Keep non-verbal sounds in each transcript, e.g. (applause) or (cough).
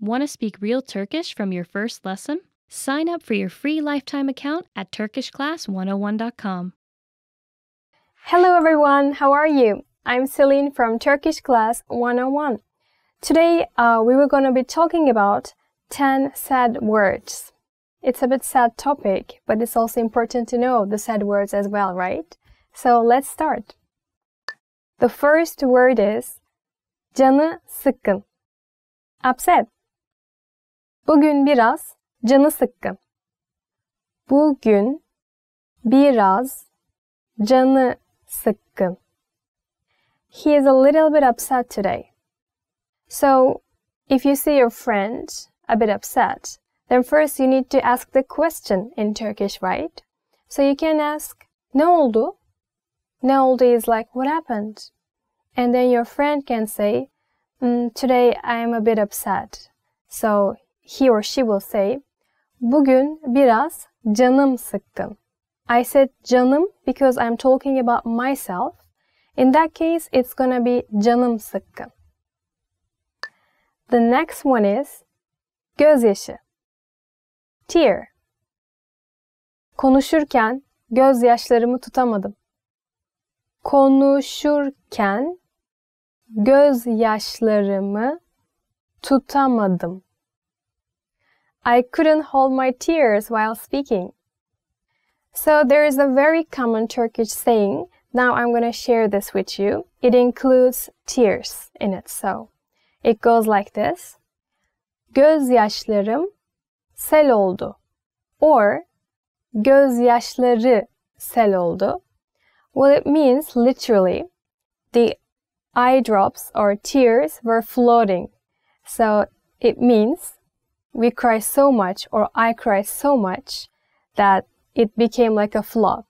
Want to speak real Turkish from your first lesson? Sign up for your free lifetime account at TurkishClass101.com. Hello, everyone. How are you? I'm Celine from Turkish Class 101. Today, uh, we were going to be talking about 10 sad words. It's a bit sad topic, but it's also important to know the sad words as well, right? So let's start. The first word is canı sıkkın. Upset. Bugün biraz canı sıkkın. Bugün biraz canı sıkkın. He is a little bit upset today. So, if you see your friend a bit upset, then first you need to ask the question in Turkish, right? So you can ask, ne oldu? Ne oldu is like, what happened? And then your friend can say, mm, today I am a bit upset. So he or she will say, Bugün biraz canım sıkkın. I said canım because I'm talking about myself. In that case, it's gonna be canım sıkkın. The next one is gözyaşı. Tear. Konuşurken gözyaşlarımı tutamadım. Konuşurken gözyaşlarımı tutamadım. I couldn't hold my tears while speaking. So there is a very common Turkish saying. Now I'm going to share this with you. It includes tears in it. So it goes like this. Gözyaşlarım sel oldu. Or gözyaşları sel oldu. Well, it means literally the eye drops or tears were floating. So it means we cry so much, or I cry so much, that it became like a flop.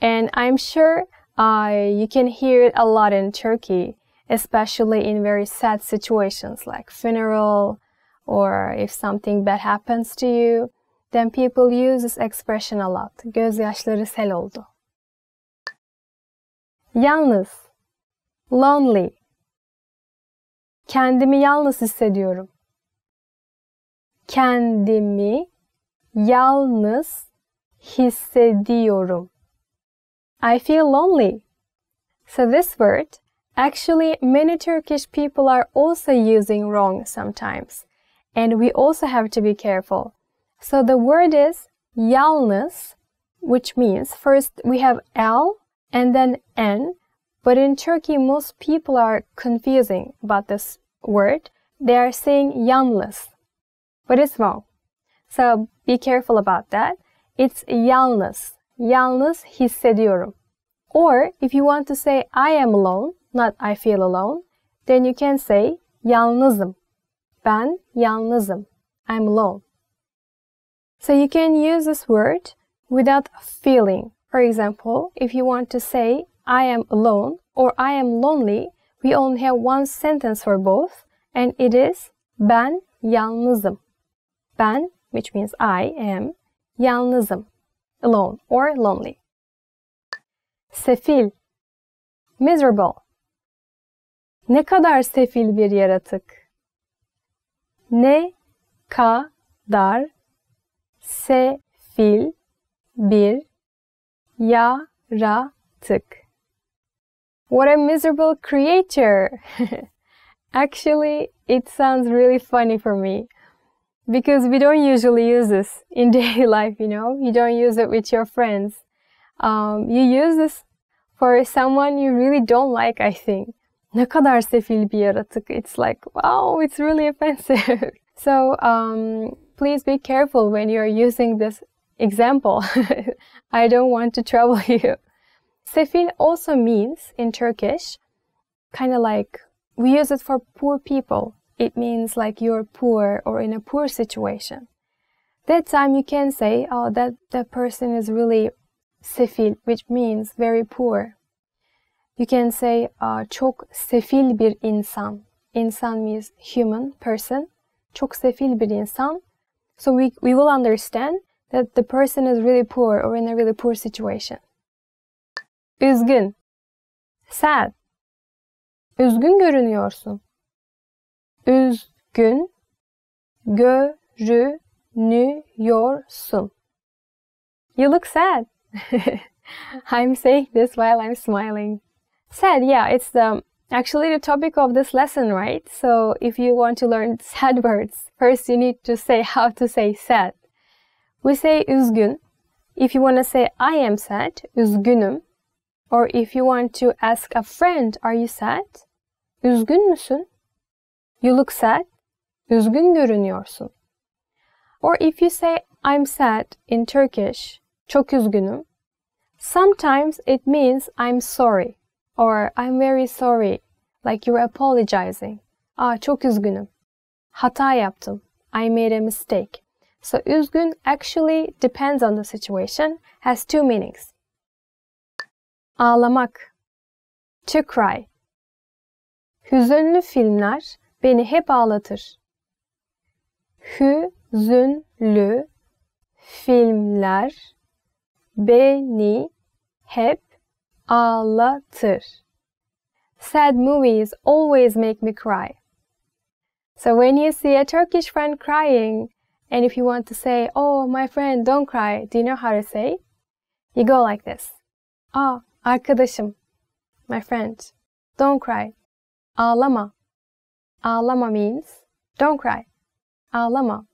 And I'm sure uh, you can hear it a lot in Turkey, especially in very sad situations like funeral, or if something bad happens to you, then people use this expression a lot. Gözyaşları sel oldu. Yalnız. Lonely. Kendimi yalnız hissediyorum kendimi yalnız hissediyorum. I feel lonely. So this word Actually, many Turkish people are also using wrong sometimes, and we also have to be careful. So the word is yalnız, which means first we have L and then N, but in Turkey most people are confusing about this word. They are saying yalnız but it's wrong. So be careful about that. It's yalnız. Yalnız hissediyorum. Or if you want to say I am alone, not I feel alone, then you can say yalnızım. Ben yalnızım. I'm alone. So you can use this word without feeling. For example, if you want to say I am alone or I am lonely, we only have one sentence for both and it is ben yalnızım. Ben, which means I am, yalnızım, alone or lonely. Sefil, miserable. Ne kadar sefil bir yaratık. Ne kadar sefil bir yaratık. What a miserable creature! (laughs) Actually, it sounds really funny for me. because we don't usually use this in (laughs) daily life, you know, you don't use it with your friends. Um, you use this for someone you really don't like, I think. Ne kadar sefil bir yaratık. It's like, wow, it's really offensive. (laughs) so um, please be careful when you're using this example. (laughs) I don't want to trouble you. Sefil also means in Turkish, kind of like we use it for poor people. It means like you're poor or in a poor situation. That time you can say, oh, that, that person is really sefil, which means very poor. You can say, ah, çok sefil bir insan. Insan means human, person. Çok sefil bir insan. So we, we will understand that the person is really poor or in a really poor situation. Üzgün. Sad. Üzgün görünüyorsun üzgün görünüyorsun. You look sad. I'm saying this while I'm smiling. Sad, yeah, it's the um, actually the topic of this lesson, right? So if you want to learn sad (laughs) words, first you need to say how to say sad. We say üzgün. If you want to say I am sad, üzgünüm. Or if you want to ask a friend, are you sad? Üzgün müsün? You look sad. Üzgün görünüyorsun. Or if you say I'm sad in Turkish, çok üzgünüm. Sometimes it means I'm sorry or I'm very sorry, like you're apologizing. Ah çok üzgünüm. Hata yaptım. I made a mistake. So üzgün actually depends on the situation, has two meanings. Ağlamak. To cry. Hüzünlü filmler beni hep ağlatır. Hüzünlü filmler beni hep ağlatır. Sad movies always make me cry. So when you see a Turkish friend crying, and if you want to say, "Oh, my friend, don't cry," do you know how to say? You go like this. Ah, arkadaşım, my friend, don't cry, ağlama. Ağlama means don't cry. Ağlama.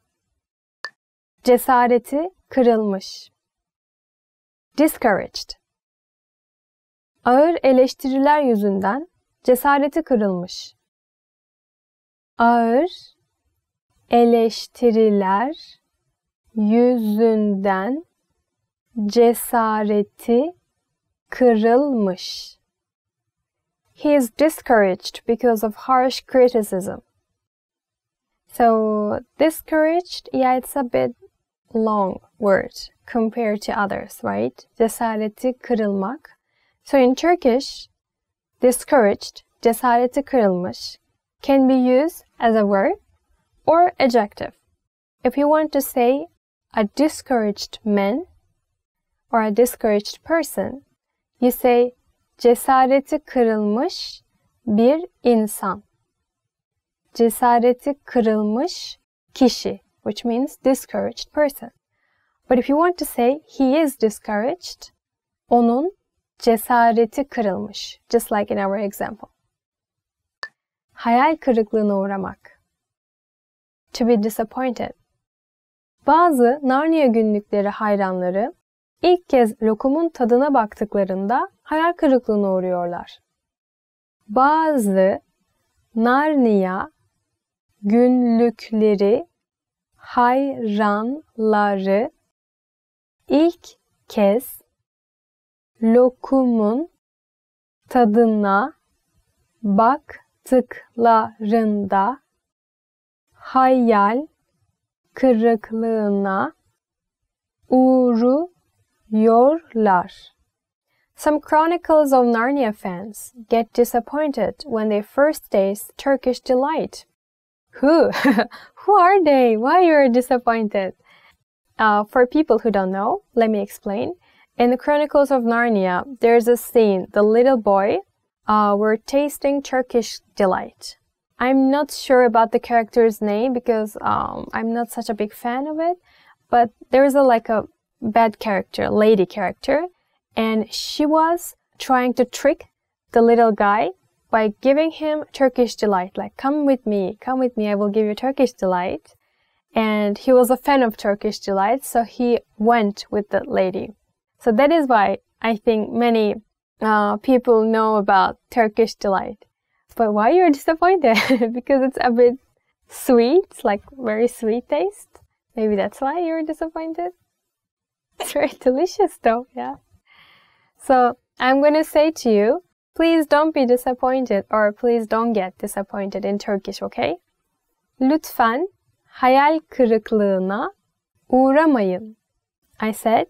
Cesareti kırılmış. Discouraged. Ağır eleştiriler yüzünden cesareti kırılmış. Ağır eleştiriler yüzünden cesareti kırılmış. He is discouraged because of harsh criticism. So, discouraged, yeah, it's a bit long word compared to others, right? Decided to kırılmak. So in Turkish, discouraged, decided to kırılmış can be used as a verb or adjective. If you want to say a discouraged man or a discouraged person, you say Cesareti kırılmış bir insan. Cesareti kırılmış kişi, which means discouraged person. But if you want to say he is discouraged, onun cesareti kırılmış, just like in our example. Hayal kırıklığına uğramak. To be disappointed. Bazı Narnia günlükleri hayranları İlk kez lokumun tadına baktıklarında hayal kırıklığına uğruyorlar. Bazı Narnia günlükleri hayranları ilk kez lokumun tadına baktıklarında hayal kırıklığına uğru Yorlar. Some Chronicles of Narnia fans get disappointed when they first taste Turkish delight. Who? (laughs) who are they? Why you are disappointed? Uh, for people who don't know, let me explain. In the Chronicles of Narnia, there's a scene, the little boy uh, were tasting Turkish delight. I'm not sure about the character's name because um, I'm not such a big fan of it, but there is a like a bad character, lady character, and she was trying to trick the little guy by giving him Turkish delight, like, come with me, come with me, I will give you Turkish delight. And he was a fan of Turkish delight, so he went with the lady. So that is why I think many uh, people know about Turkish delight. But why you're disappointed? (laughs) because it's a bit sweet, like very sweet taste. Maybe that's why you're disappointed. (laughs) It's very delicious though, yeah. So I'm going to say to you, please don't be disappointed or please don't get disappointed in Turkish, okay? Lütfen hayal kırıklığına uğramayın. I said,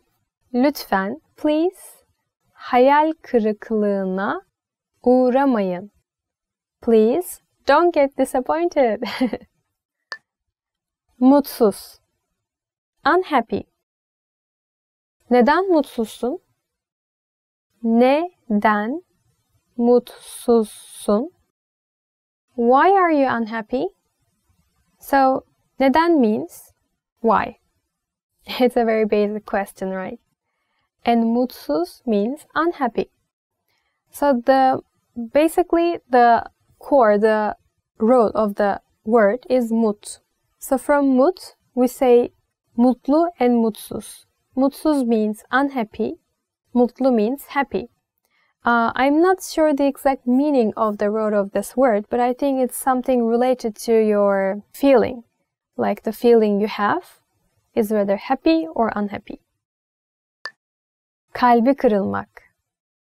lütfen, please, hayal kırıklığına uğramayın. Please, don't get disappointed. (laughs) Mutsuz. Unhappy. Neden mutsuzsun? Neden mutsuzsun? Why are you unhappy? So, neden means why. (laughs) It's a very basic question, right? And mutsuz means unhappy. So the basically the core, the root of the word is mut. So from mut we say mutlu and mutsuz. Mutsuz means unhappy. Mutlu means happy. Uh, I'm not sure the exact meaning of the root of this word, but I think it's something related to your feeling. Like the feeling you have is whether happy or unhappy. Kalbi kırılmak.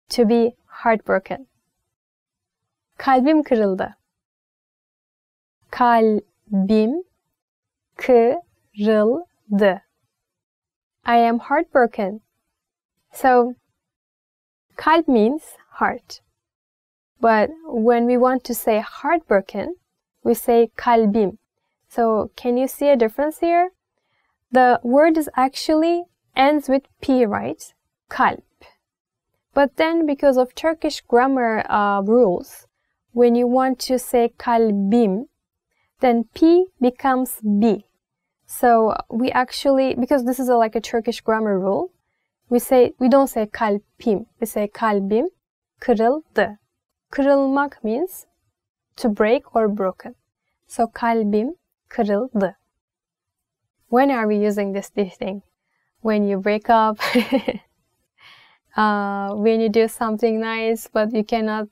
To be heartbroken. Kalbim kırıldı. Kalbim kırıldı. I am heartbroken. So, kalb means heart. But when we want to say heartbroken, we say kalbim. So, can you see a difference here? The word is actually ends with p, right? Kalb. But then, because of Turkish grammar uh, rules, when you want to say kalbim, then p becomes b. So we actually, because this is a, like a Turkish grammar rule, we say we don't say kalpim, we say kalbim kırıldı. Kırılmak means to break or broken. So kalbim kırıldı. When are we using this, thing? When you break up, (laughs) uh, when you do something nice but you cannot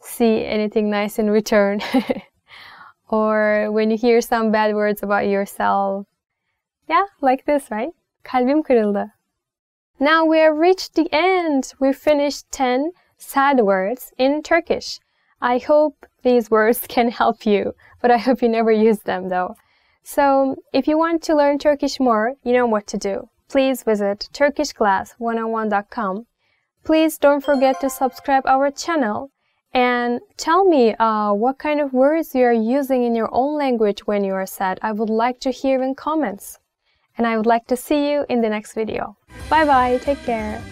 see anything nice in return. (laughs) or when you hear some bad words about yourself. Yeah, like this, right? Kalbim kırıldı. Now we have reached the end. We finished 10 sad words in Turkish. I hope these words (laughs) can help you, but I hope you never use them though. So, if you want to learn Turkish more, you know what to do. Please visit turkishclass101.com. Please don't forget to subscribe our channel and tell me uh, what kind of words you are using in your own language when you are sad. I would like to hear in comments. And I would like to see you in the next video. Bye bye, take care.